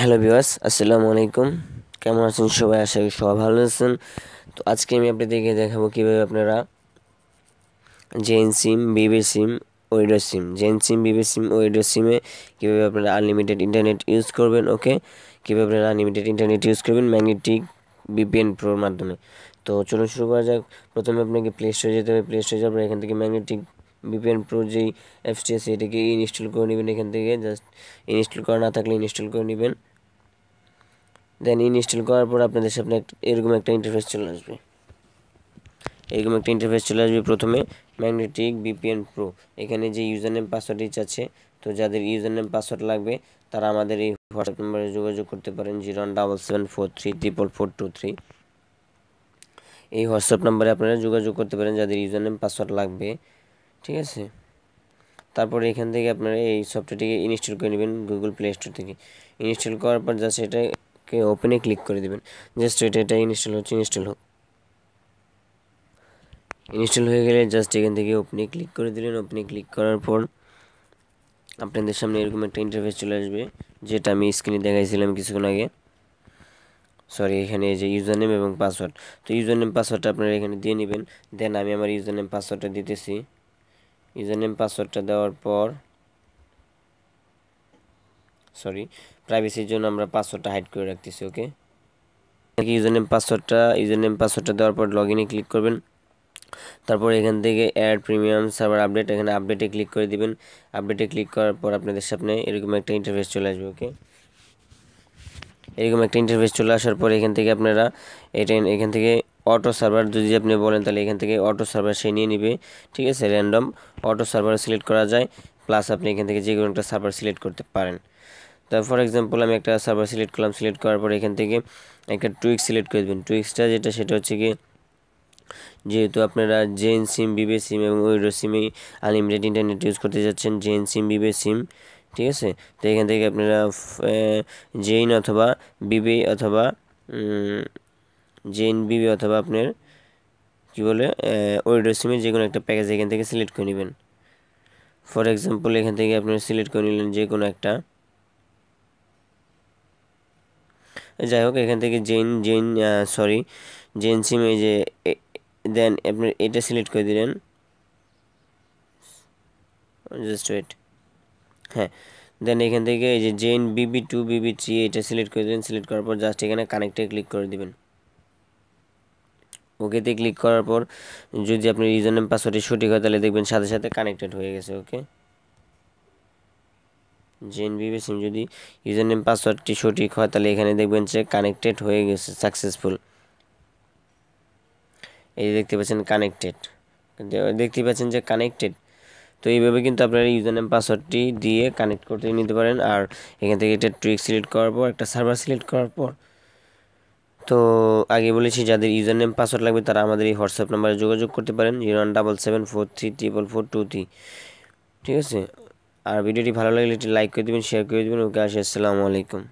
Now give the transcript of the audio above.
hello বিওয়াস আসসালামু আলাইকুম কেমন আছেন সবাই আশা করি সবাই ভালো আছেন তো আজকে আমি আপনাদেরকে দেখাবো কীভাবে আপনারা জেন সিম বিবি সিম ওয়েডো সিম জেন সিম বিবি সিম ওয়েডো সিমে কীভাবে আপনারা আনলিমিটেড ইন্টারনেট ইউজ করবেন ওকে কীভাবে আপনারা আনলিমিটেড ইন্টারনেট ইউজ করবেন ম্যাগনেটিক বিপিএন প্রোর মাধ্যমে তো চলুন শুরু করা যাক প্রথমে আপনাকে প্লে স্টোরে যেতে হবে প্লে স্টোরে আপনার এখান থেকে ম্যাগনেটিক বিপিএন প্রো যেই অ্যাপসটি আছে এটাকে ইনস্টল করে নেবেন এখান থেকে জাস্ট ইনস্টল করা না থাকলে ইনস্টল করে নেবেন দেন ইনস্টল করার পর আপনাদের সামনে এরকম একটা ইন্টারফেস চলে আসবে এরকম একটা ইন্টারফেস চলে আসবে প্রথমে ম্যাগনেটিক বিপিএন প্রো এখানে যে ইউজার নেম পাসওয়ার্ড ইচ আছে তো যাদের ইউজার নেম পাসওয়ার্ড লাগবে তারা আমাদের এই হোয়াটসঅ্যাপ নম্বরে যোগাযোগ করতে পারেন zero double seven four three triple four two three এই হোয়াটসঅ্যাপ নাম্বারে আপনারা যোগাযোগ করতে পারেন যাদের ইউজার নেম পাসওয়ার্ড লাগবে ঠিক আছে তারপরে এখান থেকে আপনারা এই সফটওয়্যারটিকে ইনস্টল করে নেবেন গুগল প্লে স্টোর থেকে ইনস্টল করার পর যা সেটা ওকে ওপেনে ক্লিক করে দেবেন জাস্ট এটা এটা ইনস্টল হচ্ছে ইনস্টল হোক ইনস্টল হয়ে গেলে জাস্ট এখান থেকে ওপেনে ক্লিক করে দিলেন ওপেনে ক্লিক করার পর আপনাদের সামনে এরকম একটা ইন্টারফেস চলে আসবে যেটা আমি স্ক্রিনে দেখাইছিলাম কিছুক্ষণ আগে সরি এখানে যে ইউজার নেম এবং পাসওয়ার্ড তো ইউজার নেম পাসওয়ার্ডটা আপনারা এখানে দিয়ে নেবেন দেন আমি আমার ইউজার নেম পাসওয়ার্ডটা দিতেছি ইউজার নেম পাসওয়ার্ডটা দেওয়ার পর সরি প্রাইভেসির জন্য আমরা পাসওয়ার্ডটা হাইড করে রাখতেছি ওকে আপনাকে ইউজার নেম পাসওয়ার্ডটা ইউজার নেম পাসওয়ার্ডটা দেওয়ার পর লগ ইনে ক্লিক করবেন তারপর এখান থেকে অ্যাড প্রিমিয়াম সার্ভার আপডেট এখানে আপডেটে ক্লিক করে দিবেন আপডেটে ক্লিক করার পর আপনাদের সামনে এরকম একটা ইন্টারফেস চলে আসবে ওকে এরকম একটা ইন্টারফেস চলে আসার পর এখান থেকে আপনারা এটা এখান থেকে অটো সার্ভার যদি আপনি বলেন তাহলে এখান থেকে অটো সার্ভার সে নিয়ে নিবে ঠিক আছে র্যান্ডম অটো সার্ভার সিলেক্ট করা যায় প্লাস আপনি এখান থেকে যে কোনো একটা সার্ভার সিলেক্ট করতে পারেন তা ফর এক্সাম্পল আমি একটা সার্ভার সিলেক্ট করলাম সিলেক্ট করার পর এখান থেকে একটা টুইক সিলেক্ট করে দেবেন টুইক্সটা যেটা সেটা হচ্ছে কি যেহেতু আপনারা জেন সিম বিবে সিম এবং উইডো সিমে আনলিমিটেড ইন্টারনেট ইউজ করতে যাচ্ছেন জেন সিম বিবে সিম ঠিক আছে তো এখান থেকে আপনারা জেন অথবা বিবে অথবা জেন বিবে অথবা আপনার কী বলে উইডো সিমে যে কোনো একটা প্যাকেজ এখান থেকে সিলেক্ট করে নেবেন ফর এক্সাম্পল এখান থেকে আপনারা সিলেক্ট করে নিলেন যে কোনো একটা যাই হোক এখান থেকে gen gen sorry gen SIM এই যে দেন আপনি এটা সিলেক্ট করে দিলেন জাস্ট ওয়েট হ্যাঁ দেন এখান থেকে এই যে জেন বিবি টু বিবি থ্রি এটা সিলেক্ট করে দেবেন সিলেক্ট করার পর জাস্ট এখানে কানেক্টে ক্লিক করে দেবেন ওকেতে ক্লিক করার পর যদি আপনি ইউজার নেম পাসওয়ার্ডটি সঠিক হয় তাহলে দেখবেন সাথে সাথে কানেক্টেড হয়ে গেছে ওকে জেএনবিবে সিম যদি ইউজার নেম পাসওয়ার্ডটি সঠিক হয় তাহলে এখানে দেখবেন যে কানেক্টেড হয়ে গেছে সাকসেসফুল এই যে দেখতে পাচ্ছেন কানেক্টেড দেখতে পাচ্ছেন যে কানেক্টেড তো এইভাবে কিন্তু আপনারা ইউজার নেম পাসওয়ার্ডটি দিয়ে কানেক্ট করতে নিতে পারেন আর এখান থেকে একটা ট্রিক সিলেক্ট করার পর একটা সার্ভার সিলেক্ট করার পর তো আগে বলেছি যাদের ইউজার নেম পাসওয়ার্ড লাগবে তারা আমাদের এই হোয়াটসঅ্যাপ নাম্বারে যোগাযোগ করতে পারেন zero one double seven four three triple four two three ঠিক আছে আর ভিডিওটি ভালো লাগলে একটি লাইক করে দেবেন শেয়ার করে দেবেন ওকে আসে আসসালামু আলাইকুম